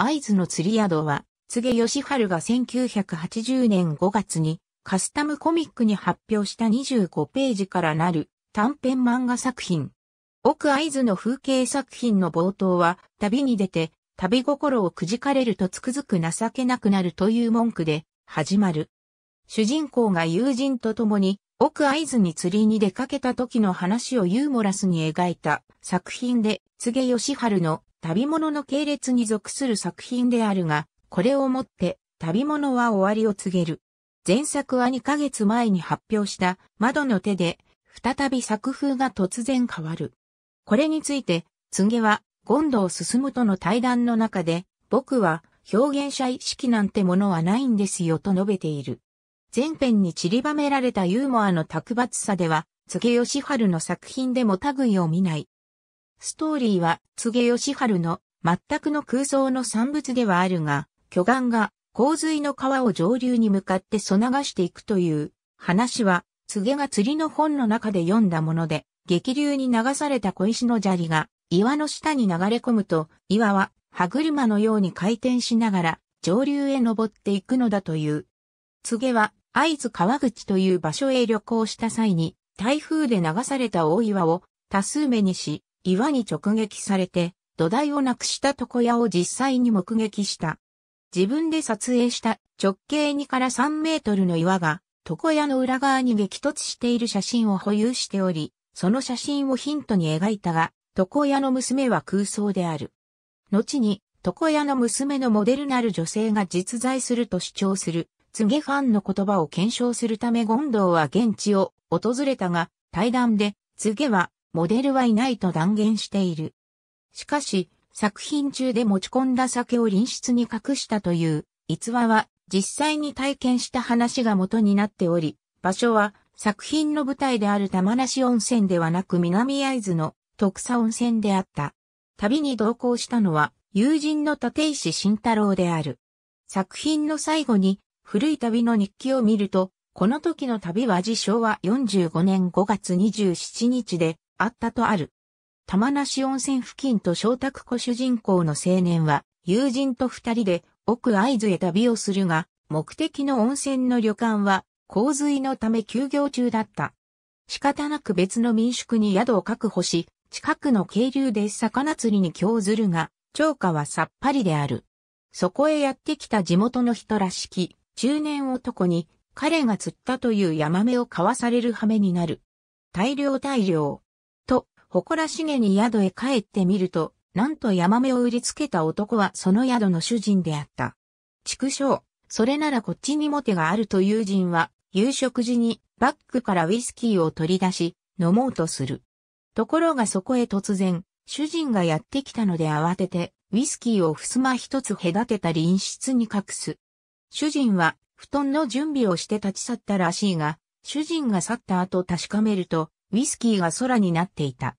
合図の釣り宿は、柘義春が1980年5月にカスタムコミックに発表した25ページからなる短編漫画作品。奥合図の風景作品の冒頭は、旅に出て、旅心をくじかれるとつくづく情けなくなるという文句で始まる。主人公が友人と共に奥合図に釣りに出かけた時の話をユーモラスに描いた作品で、柘義春の旅物の系列に属する作品であるが、これをもって旅物は終わりを告げる。前作は2ヶ月前に発表した窓の手で、再び作風が突然変わる。これについて、告げは、ゴンドを進むとの対談の中で、僕は表現者意識なんてものはないんですよと述べている。前編に散りばめられたユーモアの卓抜さでは、告げ義春の作品でも類を見ない。ストーリーは、柘植義春の全くの空想の産物ではあるが、巨岩が洪水の川を上流に向かってそ流していくという話は、柘植が釣りの本の中で読んだもので、激流に流された小石の砂利が岩の下に流れ込むと、岩は歯車のように回転しながら上流へ登っていくのだという。柘植は会津川口という場所へ旅行した際に、台風で流された大岩を多数目にし、岩に直撃されて土台をなくした床屋を実際に目撃した。自分で撮影した直径2から3メートルの岩が床屋の裏側に激突している写真を保有しており、その写真をヒントに描いたが、床屋の娘は空想である。後に、床屋の娘のモデルなる女性が実在すると主張する、告げファンの言葉を検証するためゴンドウは現地を訪れたが、対談で、告げはモデルはいないと断言している。しかし、作品中で持ち込んだ酒を隣室に隠したという逸話は実際に体験した話が元になっており、場所は作品の舞台である玉梨温泉ではなく南会津の徳佐温泉であった。旅に同行したのは友人の立石慎太郎である。作品の最後に古い旅の日記を見ると、この時の旅は自称は45年5月27日で、あったとある。玉梨温泉付近と小宅古主人公の青年は、友人と二人で奥合図へ旅をするが、目的の温泉の旅館は洪水のため休業中だった。仕方なく別の民宿に宿を確保し、近くの渓流で魚釣りに興ずるが、釣果はさっぱりである。そこへやってきた地元の人らしき中年男に彼が釣ったというヤマメを買わされる羽目になる。大量大量、誇らしげに宿へ帰ってみると、なんとヤマメを売りつけた男はその宿の主人であった。畜生、それならこっちにも手があると友人は、夕食時にバッグからウイスキーを取り出し、飲もうとする。ところがそこへ突然、主人がやってきたので慌てて、ウイスキーを襖一つ隔てた隣室に隠す。主人は、布団の準備をして立ち去ったらしいが、主人が去った後確かめると、ウィスキーが空になっていた。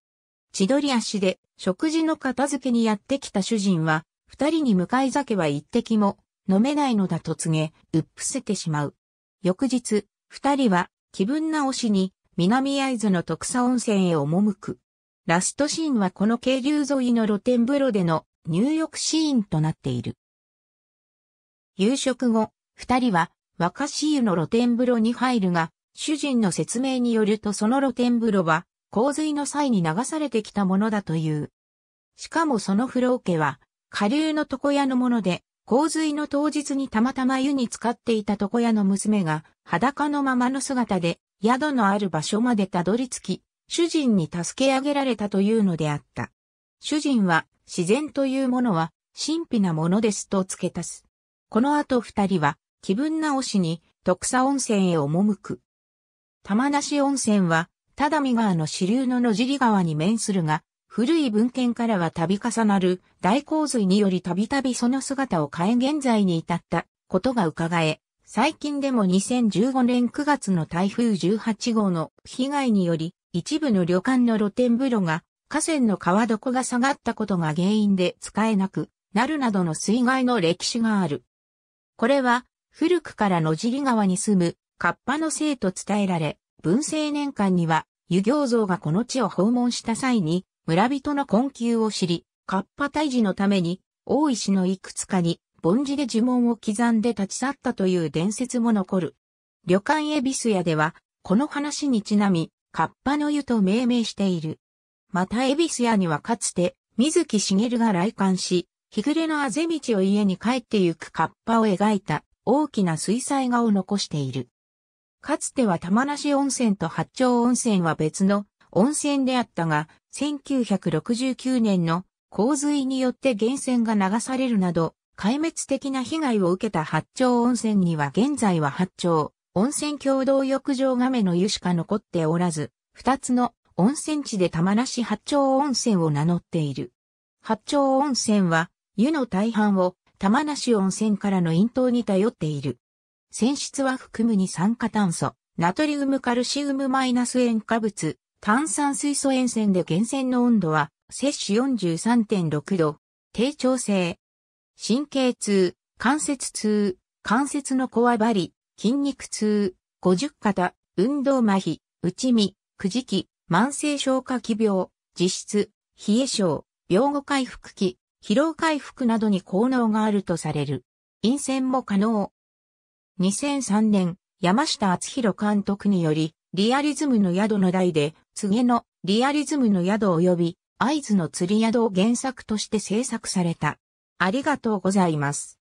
千鳥足で食事の片付けにやってきた主人は、二人に向かい酒は一滴も飲めないのだと告げ、うっ伏せてしまう。翌日、二人は気分直しに南会津の徳佐温泉へ赴く。ラストシーンはこの渓流沿いの露天風呂での入浴シーンとなっている。夕食後、二人は若し湯の露天風呂に入るが、主人の説明によるとその露天風呂は、洪水の際に流されてきたものだという。しかもその風呂桶は、下流の床屋のもので、洪水の当日にたまたま湯に浸かっていた床屋の娘が、裸のままの姿で、宿のある場所までたどり着き、主人に助け上げられたというのであった。主人は、自然というものは、神秘なものですと付け足す。この後二人は、気分直しに、徳佐温泉へ赴く。玉梨温泉は、只見川の支流の野尻川に面するが、古い文献からは度重なる大洪水によりたびたびその姿を変え現在に至ったことが伺え、最近でも2015年9月の台風18号の被害により、一部の旅館の露天風呂が河川の川床が下がったことが原因で使えなくなるなどの水害の歴史がある。これは古くから野尻川に住むカッパの生と伝えられ、文政年間には、湯行像がこの地を訪問した際に、村人の困窮を知り、カッパ退治のために、大石のいくつかに、盆地で呪文を刻んで立ち去ったという伝説も残る。旅館恵比寿屋では、この話にちなみ、カッパの湯と命名している。また恵比寿屋にはかつて、水木しげるが来館し、日暮れのあぜ道を家に帰ってゆくカッパを描いた大きな水彩画を残している。かつては玉梨温泉と八丁温泉は別の温泉であったが、1969年の洪水によって源泉が流されるなど、壊滅的な被害を受けた八丁温泉には現在は八丁温泉共同浴場亀の湯しか残っておらず、二つの温泉地で玉梨八丁温泉を名乗っている。八丁温泉は湯の大半を玉梨温泉からの引頭に頼っている。選出は含む二酸化炭素、ナトリウムカルシウムマイナス塩化物、炭酸水素塩泉で源泉の温度は、摂取43.6度、低調性、神経痛、関節痛、関節のこわばり、筋肉痛、五十肩、運動麻痺、内身、くじき、慢性消化器病、実質、冷え症、病後回復期、疲労回復などに効能があるとされる。陰線も可能。2003年、山下敦弘監督により、リアリズムの宿の題で、告げのリアリズムの宿及び、合図の釣り宿を原作として制作された。ありがとうございます。